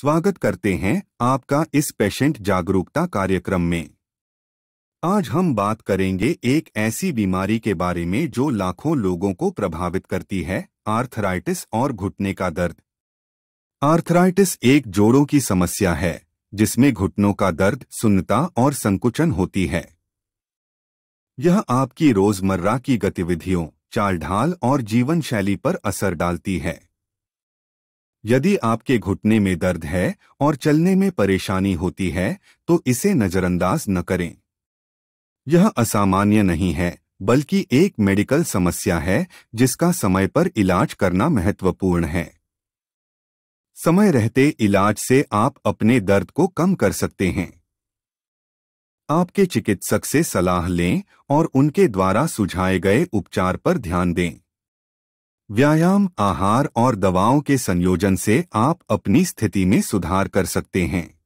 स्वागत करते हैं आपका इस पेशेंट जागरूकता कार्यक्रम में आज हम बात करेंगे एक ऐसी बीमारी के बारे में जो लाखों लोगों को प्रभावित करती है आर्थराइटिस और घुटने का दर्द आर्थराइटिस एक जोड़ों की समस्या है जिसमें घुटनों का दर्द सुन्नता और संकुचन होती है यह आपकी रोजमर्रा की गतिविधियों चालढाल और जीवन शैली पर असर डालती है यदि आपके घुटने में दर्द है और चलने में परेशानी होती है तो इसे नज़रअंदाज न करें यह असामान्य नहीं है बल्कि एक मेडिकल समस्या है जिसका समय पर इलाज करना महत्वपूर्ण है समय रहते इलाज से आप अपने दर्द को कम कर सकते हैं आपके चिकित्सक से सलाह लें और उनके द्वारा सुझाए गए उपचार पर ध्यान दें व्यायाम आहार और दवाओं के संयोजन से आप अपनी स्थिति में सुधार कर सकते हैं